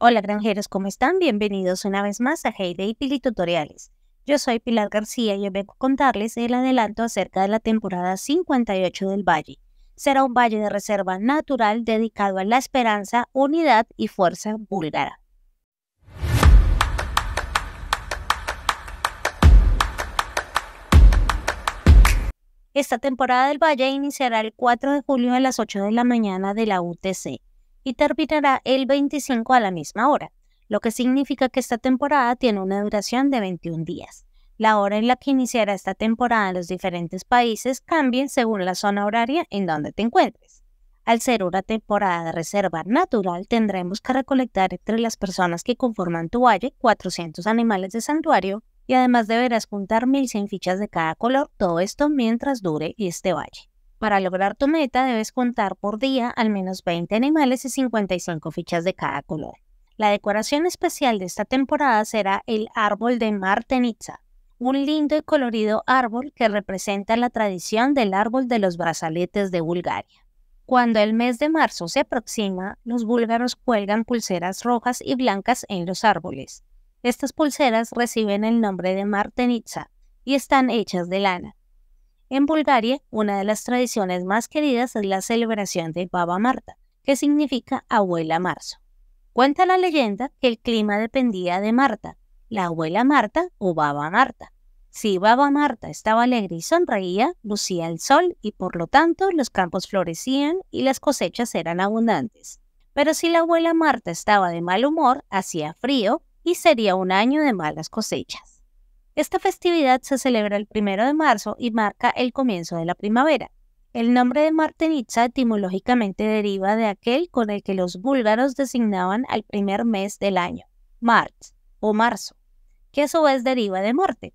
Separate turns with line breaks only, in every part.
Hola granjeros, ¿cómo están? Bienvenidos una vez más a Heyday Pili Tutoriales. Yo soy Pilar García y hoy vengo a contarles el adelanto acerca de la temporada 58 del Valle. Será un valle de reserva natural dedicado a la esperanza, unidad y fuerza búlgara. Esta temporada del Valle iniciará el 4 de julio a las 8 de la mañana de la UTC y terminará el 25 a la misma hora, lo que significa que esta temporada tiene una duración de 21 días. La hora en la que iniciará esta temporada en los diferentes países cambia según la zona horaria en donde te encuentres. Al ser una temporada de reserva natural, tendremos que recolectar entre las personas que conforman tu valle 400 animales de santuario y además deberás juntar 1.100 fichas de cada color, todo esto mientras dure este valle. Para lograr tu meta debes contar por día al menos 20 animales y 55 fichas de cada color. La decoración especial de esta temporada será el árbol de Martenitsa, un lindo y colorido árbol que representa la tradición del árbol de los brazaletes de Bulgaria. Cuando el mes de marzo se aproxima, los búlgaros cuelgan pulseras rojas y blancas en los árboles. Estas pulseras reciben el nombre de Martenitsa y están hechas de lana. En Bulgaria, una de las tradiciones más queridas es la celebración de Baba Marta, que significa abuela marzo. Cuenta la leyenda que el clima dependía de Marta, la abuela Marta o Baba Marta. Si Baba Marta estaba alegre y sonreía, lucía el sol y por lo tanto los campos florecían y las cosechas eran abundantes. Pero si la abuela Marta estaba de mal humor, hacía frío y sería un año de malas cosechas. Esta festividad se celebra el primero de marzo y marca el comienzo de la primavera. El nombre de Martenitsa etimológicamente deriva de aquel con el que los búlgaros designaban al primer mes del año, marzo o marzo, que a su vez deriva de muerte.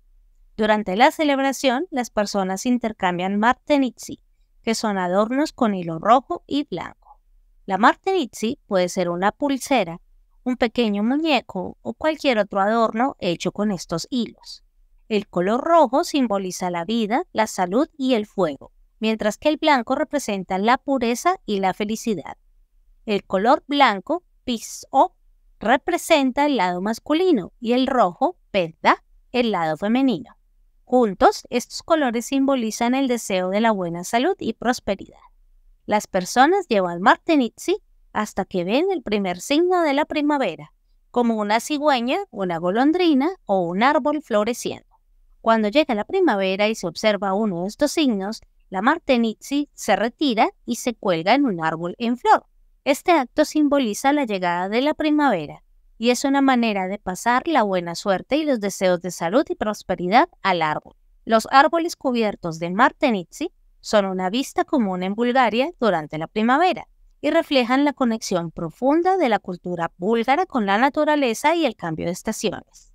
Durante la celebración, las personas intercambian Martenitsi, que son adornos con hilo rojo y blanco. La Martenitsi puede ser una pulsera, un pequeño muñeco o cualquier otro adorno hecho con estos hilos. El color rojo simboliza la vida, la salud y el fuego, mientras que el blanco representa la pureza y la felicidad. El color blanco, piso, representa el lado masculino y el rojo, perda, el lado femenino. Juntos, estos colores simbolizan el deseo de la buena salud y prosperidad. Las personas llevan Martinitzi hasta que ven el primer signo de la primavera, como una cigüeña, una golondrina o un árbol floreciente. Cuando llega la primavera y se observa uno de estos signos, la martenitsi se retira y se cuelga en un árbol en flor. Este acto simboliza la llegada de la primavera y es una manera de pasar la buena suerte y los deseos de salud y prosperidad al árbol. Los árboles cubiertos de martenitsi son una vista común en Bulgaria durante la primavera y reflejan la conexión profunda de la cultura búlgara con la naturaleza y el cambio de estaciones.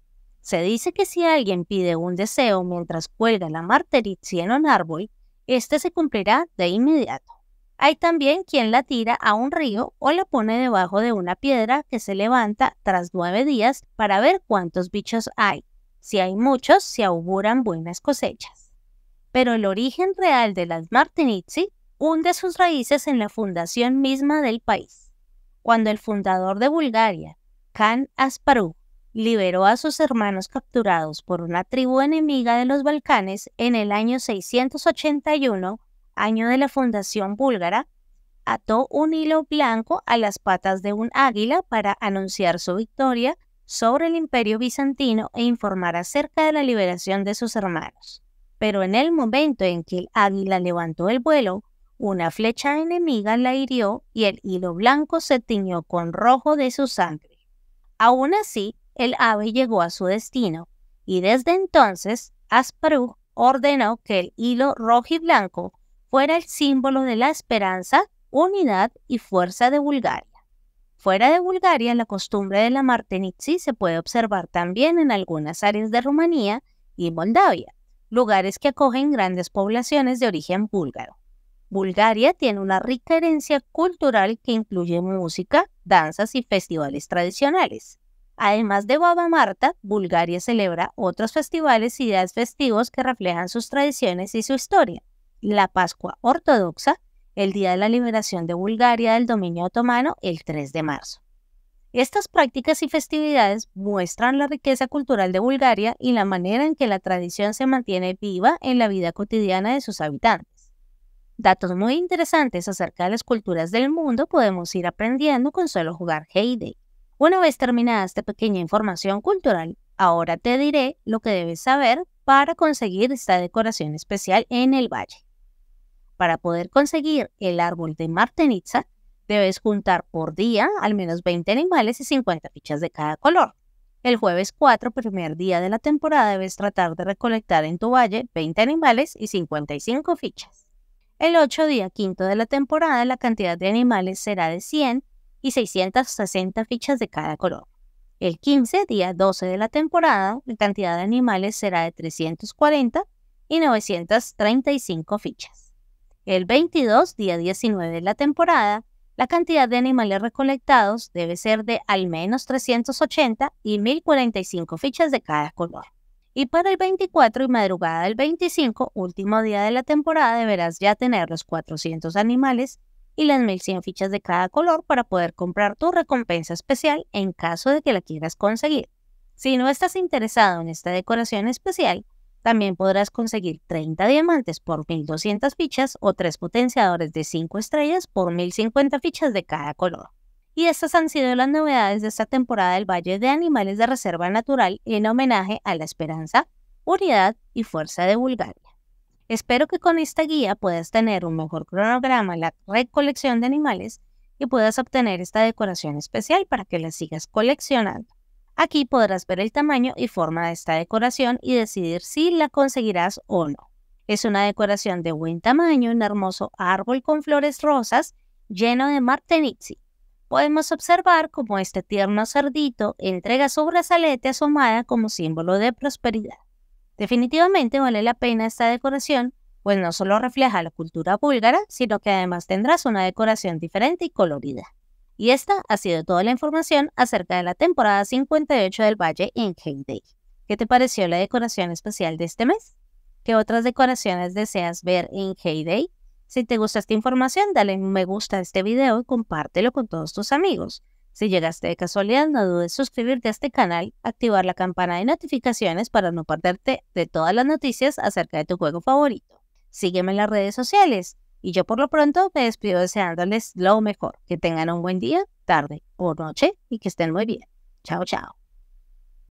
Se dice que si alguien pide un deseo mientras cuelga la martericia en un árbol, este se cumplirá de inmediato. Hay también quien la tira a un río o la pone debajo de una piedra que se levanta tras nueve días para ver cuántos bichos hay. Si hay muchos, se auguran buenas cosechas. Pero el origen real de las Martinizzi hunde sus raíces en la fundación misma del país, cuando el fundador de Bulgaria, Khan Asparu, liberó a sus hermanos capturados por una tribu enemiga de los Balcanes en el año 681, año de la fundación búlgara, ató un hilo blanco a las patas de un águila para anunciar su victoria sobre el imperio bizantino e informar acerca de la liberación de sus hermanos. Pero en el momento en que el águila levantó el vuelo, una flecha enemiga la hirió y el hilo blanco se tiñó con rojo de su sangre. Aún así, el ave llegó a su destino, y desde entonces Asparú ordenó que el hilo rojo y blanco fuera el símbolo de la esperanza, unidad y fuerza de Bulgaria. Fuera de Bulgaria, la costumbre de la Martenitsi se puede observar también en algunas áreas de Rumanía y Moldavia, lugares que acogen grandes poblaciones de origen búlgaro. Bulgaria tiene una rica herencia cultural que incluye música, danzas y festivales tradicionales. Además de Baba Marta, Bulgaria celebra otros festivales y días festivos que reflejan sus tradiciones y su historia. La Pascua Ortodoxa, el Día de la Liberación de Bulgaria del dominio otomano, el 3 de marzo. Estas prácticas y festividades muestran la riqueza cultural de Bulgaria y la manera en que la tradición se mantiene viva en la vida cotidiana de sus habitantes. Datos muy interesantes acerca de las culturas del mundo podemos ir aprendiendo con solo jugar Heyday. Una vez terminada esta pequeña información cultural, ahora te diré lo que debes saber para conseguir esta decoración especial en el valle. Para poder conseguir el árbol de Martenitza, debes juntar por día al menos 20 animales y 50 fichas de cada color. El jueves 4, primer día de la temporada, debes tratar de recolectar en tu valle 20 animales y 55 fichas. El 8, día quinto de la temporada, la cantidad de animales será de 100 y 660 fichas de cada color. El 15, día 12 de la temporada, la cantidad de animales será de 340 y 935 fichas. El 22, día 19 de la temporada, la cantidad de animales recolectados debe ser de al menos 380 y 1045 fichas de cada color. Y para el 24 y madrugada del 25, último día de la temporada, deberás ya tener los 400 animales y las 1100 fichas de cada color para poder comprar tu recompensa especial en caso de que la quieras conseguir. Si no estás interesado en esta decoración especial, también podrás conseguir 30 diamantes por 1200 fichas o 3 potenciadores de 5 estrellas por 1050 fichas de cada color. Y estas han sido las novedades de esta temporada del Valle de Animales de Reserva Natural en homenaje a la esperanza, unidad y fuerza de Vulgar. Espero que con esta guía puedas tener un mejor cronograma en la recolección de animales y puedas obtener esta decoración especial para que la sigas coleccionando. Aquí podrás ver el tamaño y forma de esta decoración y decidir si la conseguirás o no. Es una decoración de buen tamaño, un hermoso árbol con flores rosas lleno de martenitzi. Podemos observar cómo este tierno cerdito entrega su brazalete asomada como símbolo de prosperidad. Definitivamente vale la pena esta decoración, pues no solo refleja la cultura búlgara, sino que además tendrás una decoración diferente y colorida. Y esta ha sido toda la información acerca de la temporada 58 del Valle en Heyday. ¿Qué te pareció la decoración especial de este mes? ¿Qué otras decoraciones deseas ver en Heyday? Si te gusta esta información, dale un me gusta a este video y compártelo con todos tus amigos. Si llegaste de casualidad, no dudes suscribirte a este canal, activar la campana de notificaciones para no perderte de todas las noticias acerca de tu juego favorito. Sígueme en las redes sociales y yo por lo pronto me despido deseándoles lo mejor. Que tengan un buen día, tarde o noche y que estén muy bien. Chao, chao.